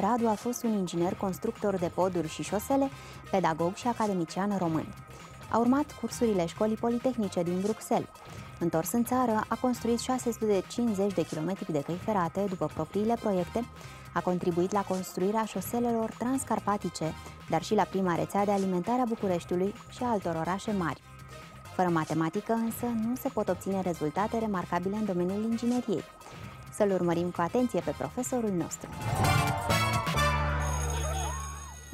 familie, Radu a fost un inginer constructor de poduri și șosele, pedagog și academician român. A urmat cursurile școlii politehnice din Bruxelles. Întors în țară, a construit 650 de kilometri de căi ferate după propriile proiecte, a contribuit la construirea șoselelor transcarpatice, dar și la prima rețea de alimentare a Bucureștiului și a altor orașe mari. Fără matematică, însă, nu se pot obține rezultate remarcabile în domeniul ingineriei. Să-l urmărim cu atenție pe profesorul nostru.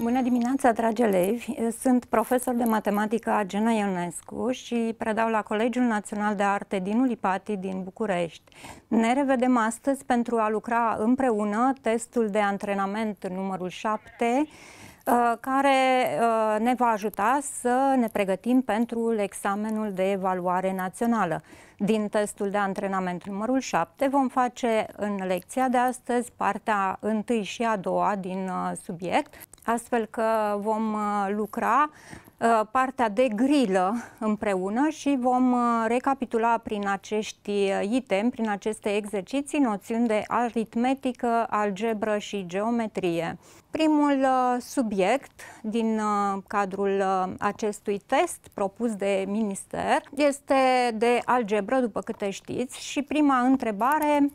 Bună dimineața, dragi elevi! Sunt profesor de matematică Gena Ionescu și predau la Colegiul Național de Arte din Ulipati din București. Ne revedem astăzi pentru a lucra împreună testul de antrenament numărul 7, uh, care uh, ne va ajuta să ne pregătim pentru examenul de evaluare națională. Din testul de antrenament numărul 7 vom face în lecția de astăzi partea 1 și a doua din uh, subiect astfel că vom uh, lucra uh, partea de grilă împreună și vom uh, recapitula prin acești item, prin aceste exerciții, noțiuni de aritmetică, algebră și geometrie. Primul subiect din cadrul acestui test propus de minister este de algebră, după câte știți, și prima întrebare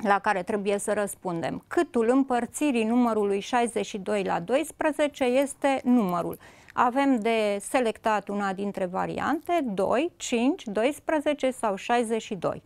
la care trebuie să răspundem. Câtul împărțirii numărului 62 la 12 este numărul. Avem de selectat una dintre variante 2, 5, 12 sau 62.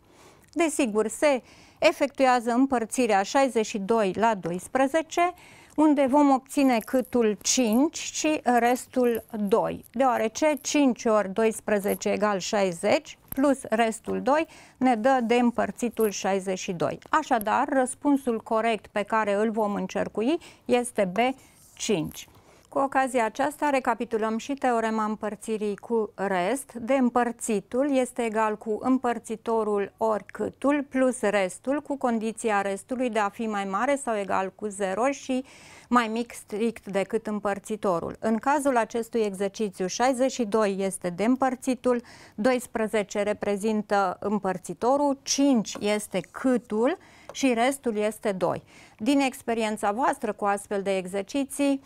Desigur, se efectuează împărțirea 62 la 12, unde vom obține câtul 5 și restul 2, deoarece 5 ori 12 egal 60, plus restul 2 ne dă de împărțitul 62. Așadar, răspunsul corect pe care îl vom încercui este B5. Cu ocazia aceasta recapitulăm și teorema împărțirii cu rest. De împărțitul este egal cu împărțitorul ori câtul plus restul cu condiția restului de a fi mai mare sau egal cu 0 și mai mic strict decât împărțitorul. În cazul acestui exercițiu 62 este de împărțitul, 12 reprezintă împărțitorul, 5 este câtul și restul este 2. Din experiența voastră cu astfel de exerciții,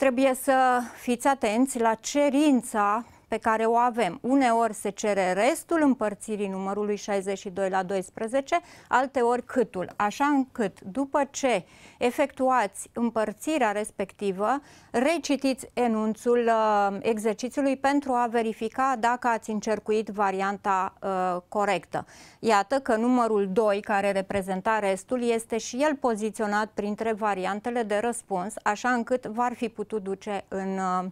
Trebuie să fiți atenți la cerința pe care o avem. Uneori se cere restul împărțirii numărului 62 la 12, alteori câtul, așa încât după ce efectuați împărțirea respectivă, recitiți enunțul uh, exercițiului pentru a verifica dacă ați încercuit varianta uh, corectă. Iată că numărul 2, care reprezenta restul, este și el poziționat printre variantele de răspuns, așa încât v-ar fi putut duce în uh,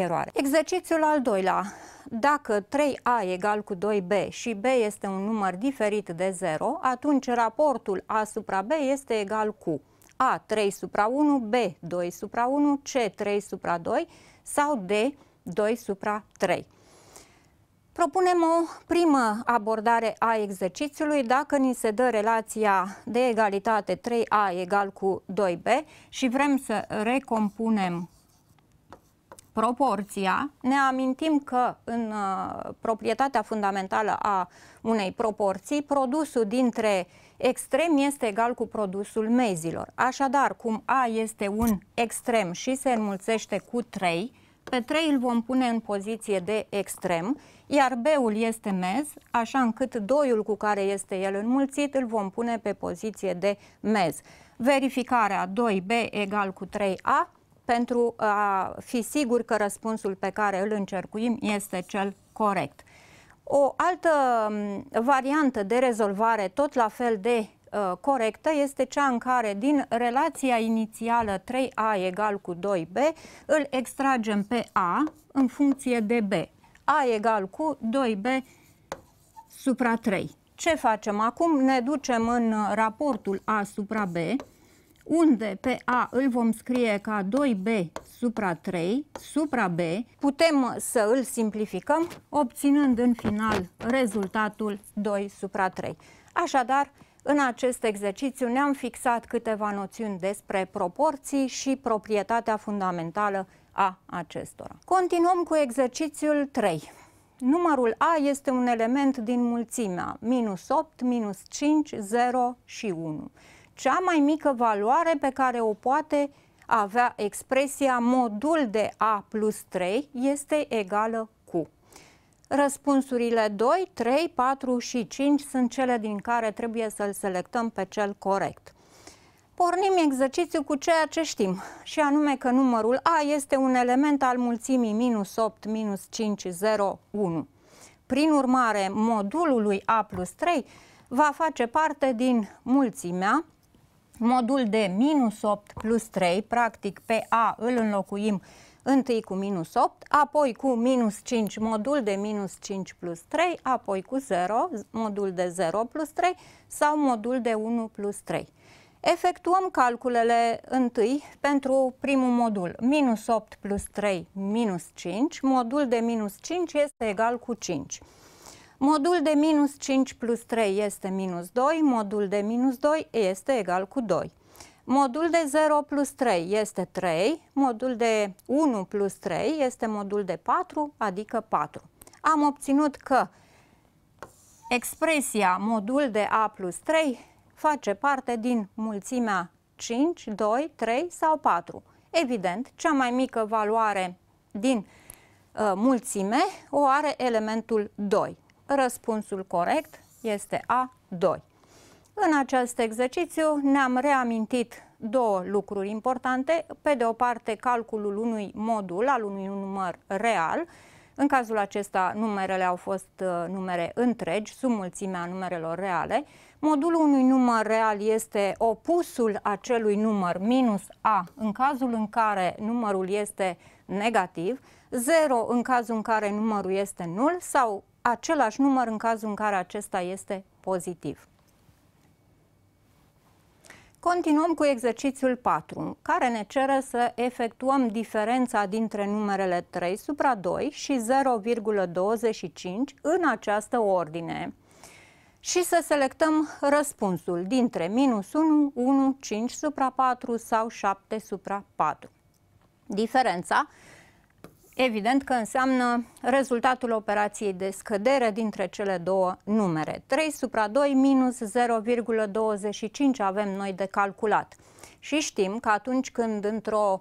eroare. Exercițiul al doilea dacă 3A egal cu 2B și B este un număr diferit de 0, atunci raportul A supra B este egal cu A 3 supra 1, B 2 supra 1, C 3 supra 2 sau D 2 supra 3. Propunem o primă abordare a exercițiului dacă ni se dă relația de egalitate 3A egal cu 2B și vrem să recompunem proporția, ne amintim că în uh, proprietatea fundamentală a unei proporții, produsul dintre extrem este egal cu produsul mezilor. Așadar, cum A este un extrem și se înmulțește cu 3, pe 3 îl vom pune în poziție de extrem, iar B-ul este mez, așa încât 2-ul cu care este el înmulțit îl vom pune pe poziție de mez. Verificarea 2B egal cu 3A pentru a fi sigur că răspunsul pe care îl încercuim este cel corect. O altă variantă de rezolvare, tot la fel de uh, corectă, este cea în care din relația inițială 3A egal cu 2B îl extragem pe A în funcție de B. A egal cu 2B supra 3. Ce facem acum? Ne ducem în uh, raportul A supra B, unde pe A îl vom scrie ca 2B supra 3 supra B. Putem să îl simplificăm, obținând în final rezultatul 2 supra 3. Așadar, în acest exercițiu ne-am fixat câteva noțiuni despre proporții și proprietatea fundamentală a acestora. Continuăm cu exercițiul 3. Numărul A este un element din mulțimea minus 8, minus 5, 0 și 1 cea mai mică valoare pe care o poate avea expresia modul de A plus 3 este egală cu. Răspunsurile 2, 3, 4 și 5 sunt cele din care trebuie să-l selectăm pe cel corect. Pornim exercițiul cu ceea ce știm, și anume că numărul A este un element al mulțimii minus 8 minus 5, 0, 1. Prin urmare, modulul lui A plus 3 va face parte din mulțimea modul de minus 8 plus 3, practic pe A îl înlocuim întâi cu minus 8, apoi cu minus 5 modul de minus 5 plus 3, apoi cu 0 modul de 0 plus 3 sau modul de 1 plus 3. Efectuăm calculele întâi pentru primul modul. Minus 8 plus 3 minus 5, modul de minus 5 este egal cu 5. Modul de minus 5 plus 3 este minus 2, modul de minus 2 este egal cu 2. Modul de 0 plus 3 este 3, modul de 1 plus 3 este modul de 4, adică 4. Am obținut că expresia modul de A plus 3 face parte din mulțimea 5, 2, 3 sau 4. Evident, cea mai mică valoare din uh, mulțime o are elementul 2. Răspunsul corect este A2. În acest exercițiu ne-am reamintit două lucruri importante. Pe de o parte, calculul unui modul al unui număr real. În cazul acesta, numerele au fost uh, numere întregi, submulțimea numerelor reale. Modulul unui număr real este opusul acelui număr minus A în cazul în care numărul este negativ, 0 în cazul în care numărul este nul sau același număr în cazul în care acesta este pozitiv. Continuăm cu exercițiul 4, care ne cere să efectuăm diferența dintre numerele 3 supra 2 și 0,25 în această ordine și să selectăm răspunsul dintre minus 1, 1, 5 supra 4 sau 7 supra 4. Diferența evident că înseamnă rezultatul operației de scădere dintre cele două numere. 3 supra 2 minus 0,25 avem noi de calculat. Și știm că atunci când într-o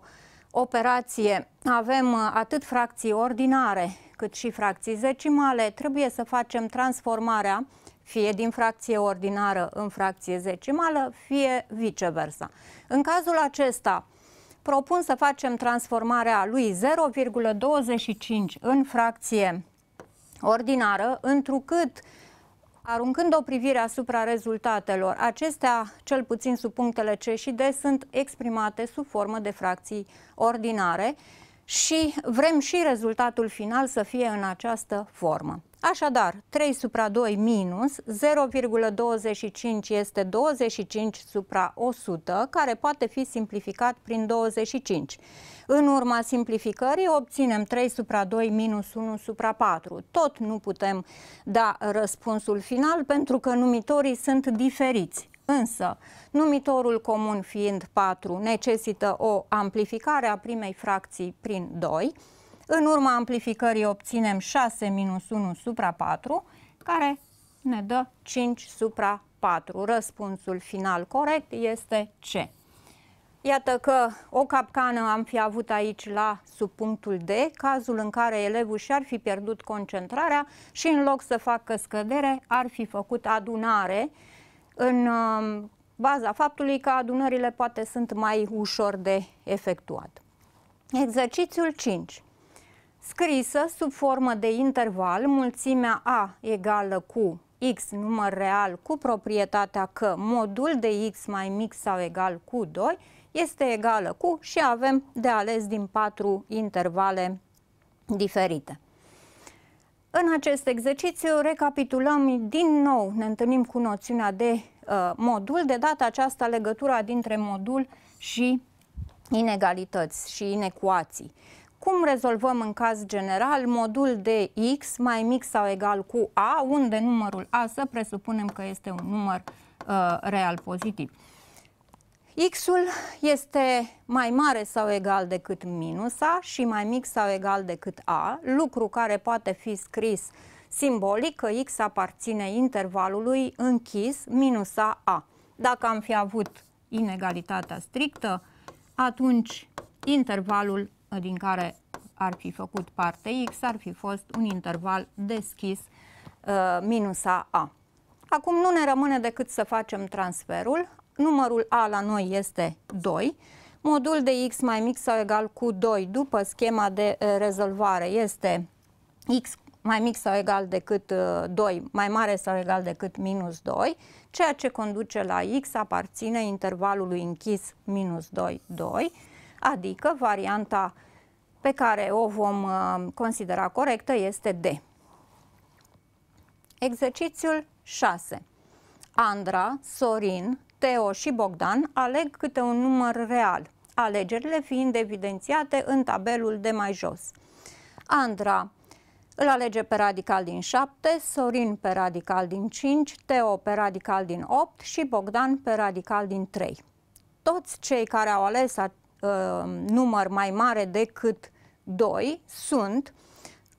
operație avem atât fracții ordinare cât și fracții zecimale, trebuie să facem transformarea fie din fracție ordinară în fracție zecimală, fie viceversa. În cazul acesta, propun să facem transformarea lui 0,25 în fracție ordinară, întrucât Aruncând o privire asupra rezultatelor, acestea, cel puțin sub punctele C și D, sunt exprimate sub formă de fracții ordinare și vrem și rezultatul final să fie în această formă. Așadar, 3 supra 2 minus 0,25 este 25 supra 100, care poate fi simplificat prin 25. În urma simplificării obținem 3 supra 2 minus 1 supra 4. Tot nu putem da răspunsul final pentru că numitorii sunt diferiți. Însă, numitorul comun fiind 4 necesită o amplificare a primei fracții prin 2, în urma amplificării obținem 6 minus 1 supra 4, care ne dă 5 supra 4. Răspunsul final corect este C. Iată că o capcană am fi avut aici la subpunctul D, cazul în care elevul și-ar fi pierdut concentrarea și în loc să facă scădere, ar fi făcut adunare în um, baza faptului că adunările poate sunt mai ușor de efectuat. Exercițiul 5 scrisă sub formă de interval mulțimea A egală cu x număr real cu proprietatea că modul de x mai mic sau egal cu 2 este egală cu și avem de ales din patru intervale diferite. În acest exercițiu recapitulăm din nou, ne întâlnim cu noțiunea de uh, modul, de data aceasta legătura dintre modul și inegalități și inecuații. Cum rezolvăm în caz general modul de x mai mic sau egal cu a, unde numărul a să presupunem că este un număr uh, real pozitiv. X-ul este mai mare sau egal decât minus A și mai mic sau egal decât A, lucru care poate fi scris simbolic că X aparține intervalului închis minus A A. Dacă am fi avut inegalitatea strictă, atunci intervalul din care ar fi făcut parte X, ar fi fost un interval deschis uh, minus A. Acum nu ne rămâne decât să facem transferul. Numărul A la noi este 2. Modul de x mai mic sau egal cu 2 după schema de uh, rezolvare este x mai mic sau egal decât 2, uh, mai mare sau egal decât minus 2, ceea ce conduce la x aparține intervalului închis minus 2, 2, adică varianta pe care o vom uh, considera corectă este D. Exercițiul 6. Andra, Sorin, Teo și Bogdan aleg câte un număr real, alegerile fiind evidențiate în tabelul de mai jos. Andra îl alege pe radical din 7, Sorin pe radical din 5, Teo pe radical din 8 și Bogdan pe radical din 3. Toți cei care au ales Um, număr mai mare decât doi sunt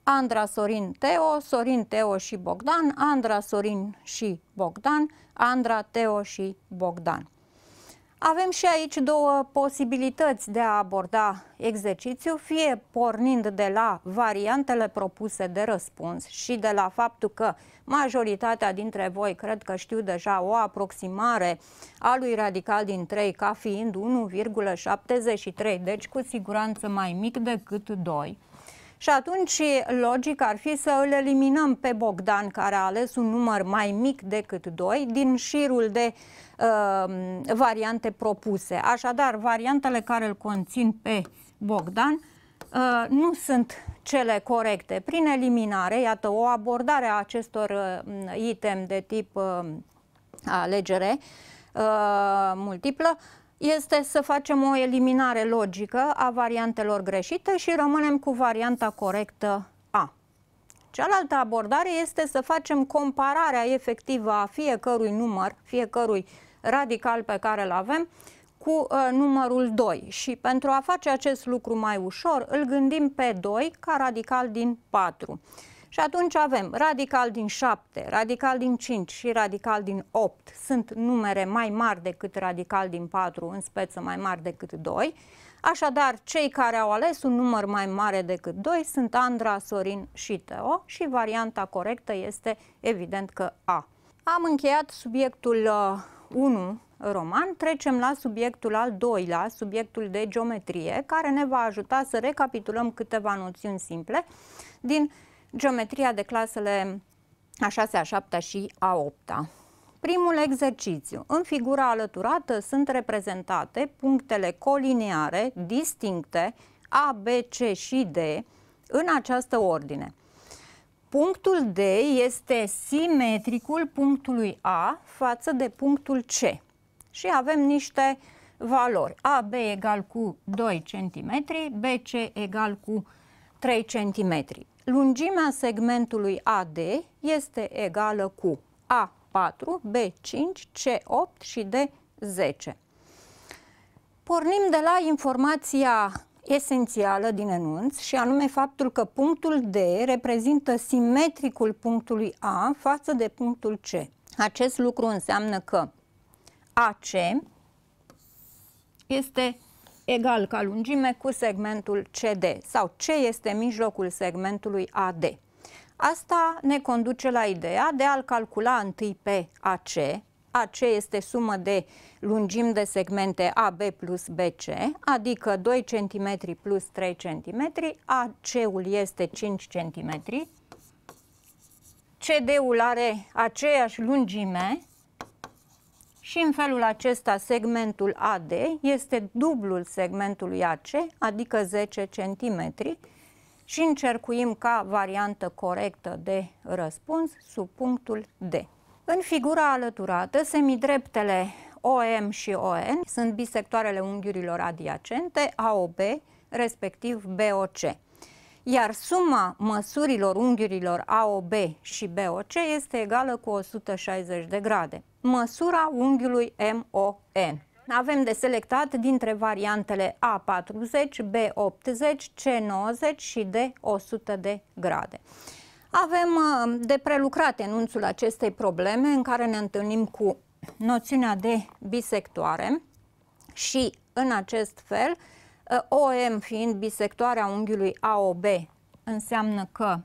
Andra Sorin Teo, Sorin Teo și Bogdan, Andra Sorin și Bogdan, Andra Teo și Bogdan. Avem și aici două posibilități de a aborda exercițiu, fie pornind de la variantele propuse de răspuns și de la faptul că majoritatea dintre voi cred că știu deja o aproximare a lui radical din 3 ca fiind 1,73, deci cu siguranță mai mic decât 2, și atunci logic ar fi să îl eliminăm pe Bogdan, care a ales un număr mai mic decât 2, din șirul de uh, variante propuse. Așadar, variantele care îl conțin pe Bogdan uh, nu sunt cele corecte. Prin eliminare, iată, o abordare a acestor uh, item de tip uh, alegere uh, multiplă, uh, este să facem o eliminare logică a variantelor greșite și rămânem cu varianta corectă A. Cealaltă abordare este să facem compararea efectivă a fiecărui număr, fiecărui radical pe care îl avem, cu uh, numărul 2 și pentru a face acest lucru mai ușor îl gândim pe 2 ca radical din 4. Și atunci avem radical din 7, radical din 5 și radical din 8. Sunt numere mai mari decât radical din 4, în speță mai mari decât 2. Așadar, cei care au ales un număr mai mare decât 2 sunt Andra, Sorin și Teo și varianta corectă este evident că A. Am încheiat subiectul 1 uh, roman, trecem la subiectul al doilea, subiectul de geometrie, care ne va ajuta să recapitulăm câteva noțiuni simple din geometria de clasele a 6, a 7 și a 8 -a. Primul exercițiu. În figura alăturată sunt reprezentate punctele colineare distincte A, B, C și D în această ordine. Punctul D este simetricul punctului A față de punctul C. Și avem niște valori. AB egal cu 2 cm, BC egal cu 3 cm lungimea segmentului AD este egală cu A4, B5, C8 și D10. Pornim de la informația esențială din enunț și anume faptul că punctul D reprezintă simetricul punctului A față de punctul C. Acest lucru înseamnă că AC este egal ca lungime cu segmentul CD sau ce este mijlocul segmentului AD. Asta ne conduce la ideea de a-l calcula întâi pe AC, AC este sumă de lungimi de segmente AB plus BC, adică 2 cm plus 3 cm, AC-ul este 5 cm, CD-ul are aceeași lungime, și în felul acesta segmentul AD este dublul segmentului AC, adică 10 cm și încercuim ca variantă corectă de răspuns sub punctul D. În figura alăturată, semidreptele OM și ON sunt bisectoarele unghiurilor adiacente AOB, respectiv BOC. Iar suma măsurilor unghiurilor AOB și BOC este egală cu 160 de grade măsura unghiului MON. Avem de selectat dintre variantele A40, B80, C90 și D100 de grade. Avem uh, de prelucrat enunțul acestei probleme în care ne întâlnim cu noțiunea de bisectoare și în acest fel uh, OM fiind bisectoarea unghiului AOB înseamnă că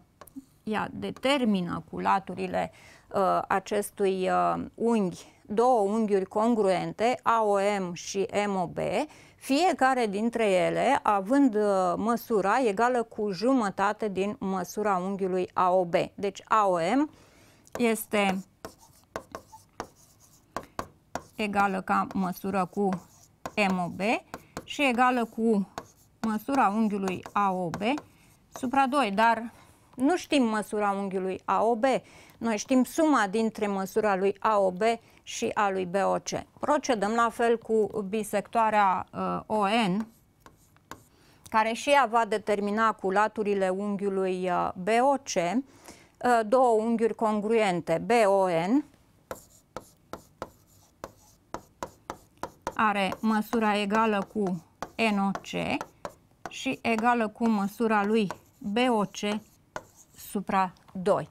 ea determină cu laturile uh, acestui uh, unghi două unghiuri congruente, AOM și MOB, fiecare dintre ele având uh, măsura egală cu jumătate din măsura unghiului AOB. Deci AOM este egală ca măsură cu MOB și egală cu măsura unghiului AOB supra 2, dar nu știm măsura unghiului AOB, noi știm suma dintre măsura lui AOB și a lui BOC. Procedăm la fel cu bisectoarea uh, ON, care și ea va determina cu laturile unghiului uh, BOC uh, două unghiuri congruente, BON, are măsura egală cu NOC și egală cu măsura lui BOC asupra 2.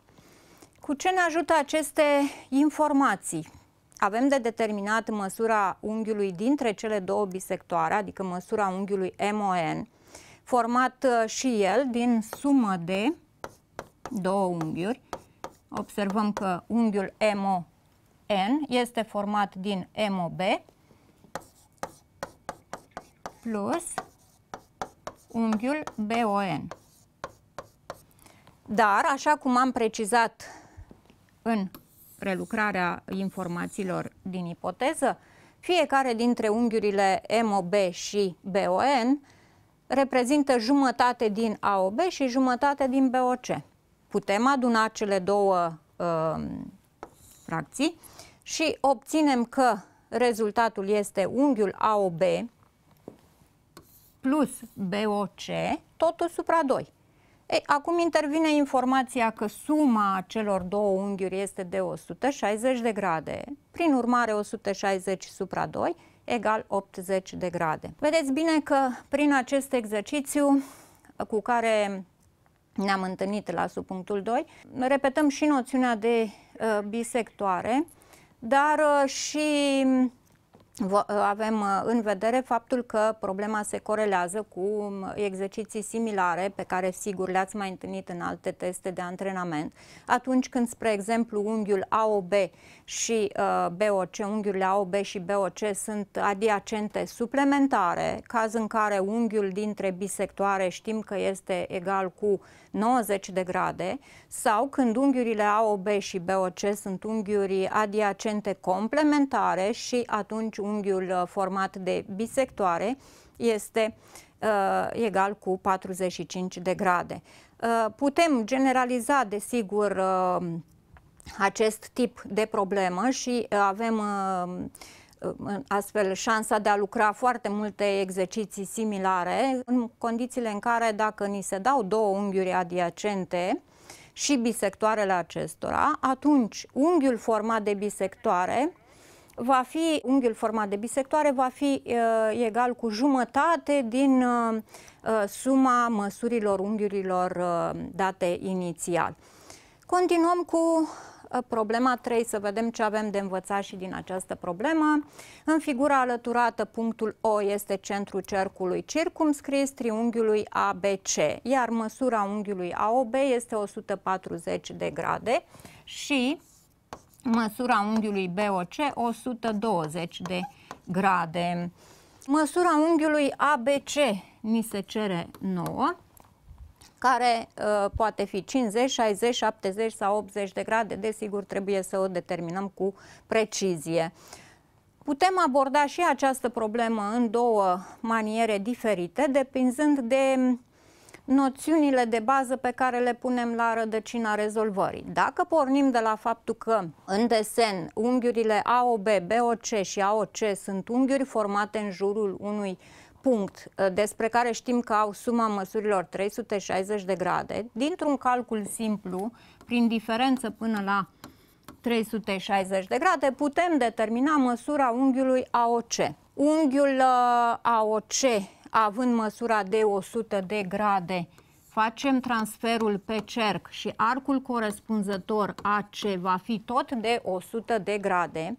Cu ce ne ajută aceste informații? Avem de determinat măsura unghiului dintre cele două bisectoare, adică măsura unghiului MON, format uh, și el din sumă de două unghiuri. Observăm că unghiul MON este format din MOB plus unghiul BON. Dar, așa cum am precizat în prelucrarea informațiilor din ipoteză, fiecare dintre unghiurile MOB și BON reprezintă jumătate din AOB și jumătate din BOC. Putem aduna cele două uh, fracții și obținem că rezultatul este unghiul AOB plus BOC, totul supra 2. Ei, acum intervine informația că suma celor două unghiuri este de 160 de grade, prin urmare 160 supra 2 egal 80 de grade. Vedeți bine că prin acest exercițiu cu care ne-am întâlnit la subpunctul 2, repetăm și noțiunea de uh, bisectoare, dar uh, și Ă, avem ă, în vedere faptul că problema se corelează cu exerciții similare pe care sigur le-ați mai întâlnit în alte teste de antrenament. Atunci când, spre exemplu, unghiul AOB și uh, ă, BOC, unghiurile AOB și BOC sunt adiacente suplementare, caz în care unghiul dintre bisectoare știm că este egal cu 90 de grade sau când unghiurile AOB și BOC sunt unghiuri adiacente complementare și atunci unghiul uh, format de bisectoare este uh, egal cu 45 de grade. Uh, putem generaliza, desigur, uh, acest tip de problemă și avem uh, astfel șansa de a lucra foarte multe exerciții similare, în condițiile în care dacă ni se dau două unghiuri adiacente și bisectoarele acestora, atunci unghiul format de bisectoare va fi, unghiul format de bisectoare va fi uh, egal cu jumătate din uh, uh suma măsurilor unghiurilor uh, date inițial. Continuăm cu Ă, problema 3, să vedem ce avem de învățat și din această problemă. În figura alăturată, punctul O este centrul cercului circumscris triunghiului ABC, iar măsura unghiului AOB este 140 de grade și măsura unghiului BOC 120 de grade. Măsura unghiului ABC ni se cere nouă care uh, poate fi 50, 60, 70 sau 80 de grade, desigur trebuie să o determinăm cu precizie. Putem aborda și această problemă în două maniere diferite, depinzând de noțiunile de bază pe care le punem la rădăcina rezolvării. Dacă pornim de la faptul că în desen unghiurile AOB, BOC și AOC sunt unghiuri formate în jurul unui punct uh, despre care știm că au suma măsurilor 360 de grade, dintr-un calcul simplu, prin diferență până la 360 de grade, putem determina măsura unghiului AOC. Unghiul uh, AOC, având măsura de 100 de grade, facem transferul pe cerc și arcul corespunzător AC va fi tot de 100 de grade.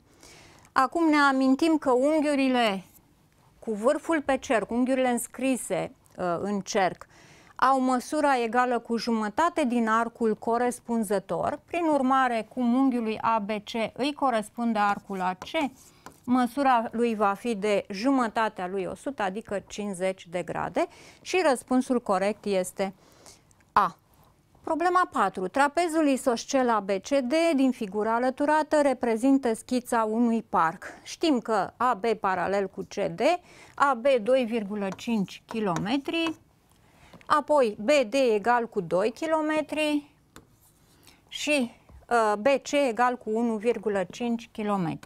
Acum ne amintim că unghiurile cu vârful pe cer, cu unghiurile înscrise uh, în cerc, au măsura egală cu jumătate din arcul corespunzător, prin urmare, cum unghiului ABC îi corespunde arcul AC, măsura lui va fi de jumătatea lui 100, adică 50 de grade și răspunsul corect este A. Problema 4. Trapezul isoscel ABCD din figura alăturată reprezintă schița unui parc. Știm că AB paralel cu CD, AB 2,5 km, apoi BD egal cu 2 km și uh, BC egal cu 1,5 km.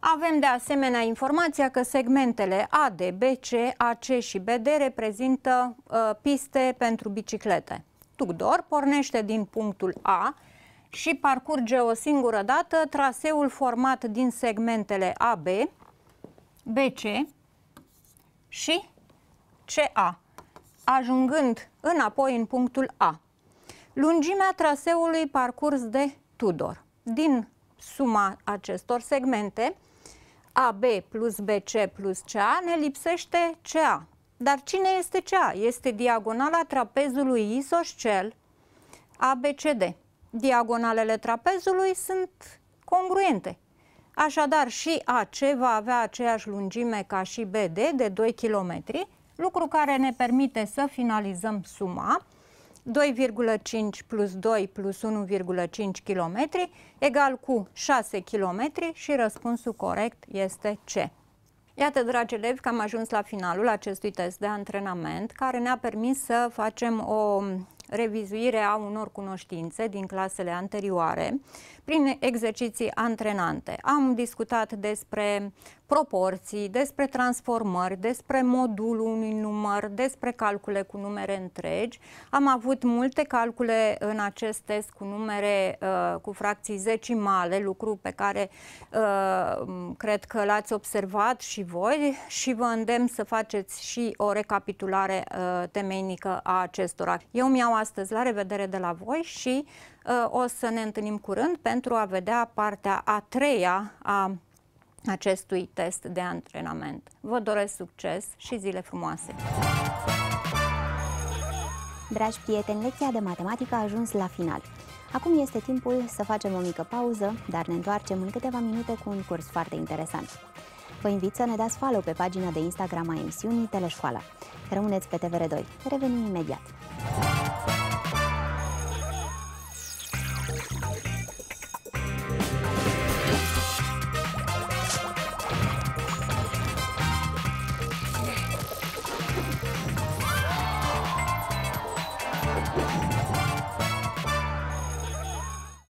Avem de asemenea informația că segmentele AD, BC, AC și BD reprezintă uh, piste pentru biciclete. Tudor pornește din punctul A și parcurge o singură dată traseul format din segmentele AB, BC și CA, ajungând înapoi în punctul A. Lungimea traseului parcurs de Tudor. Din suma acestor segmente, AB plus BC plus CA ne lipsește CA, dar cine este cea? Este diagonala trapezului isoscel ABCD. Diagonalele trapezului sunt congruente. Așadar, și AC va avea aceeași lungime ca și BD de 2 km, lucru care ne permite să finalizăm suma 2,5 plus 2 plus 1,5 km egal cu 6 km și răspunsul corect este C. Iată, dragi elevi, că am ajuns la finalul acestui test de antrenament care ne-a permis să facem o revizuire a unor cunoștințe din clasele anterioare prin exerciții antrenante. Am discutat despre proporții, despre transformări, despre modul unui număr, despre calcule cu numere întregi. Am avut multe calcule în acest test cu numere, uh, cu fracții zecimale, lucru pe care uh, cred că l-ați observat și voi și vă îndemn să faceți și o recapitulare uh, temeinică a acestora. Eu mi iau astăzi la revedere de la voi și Ă, o să ne întâlnim curând pentru a vedea partea a treia a acestui test de antrenament. Vă doresc succes și zile frumoase! Dragi prieteni, lecția de matematică a ajuns la final. Acum este timpul să facem o mică pauză, dar ne întoarcem în câteva minute cu un curs foarte interesant. Vă invit să ne dați follow pe pagina de Instagram a emisiunii Teleșcoala. Rămâneți pe TVR2. Revenim imediat!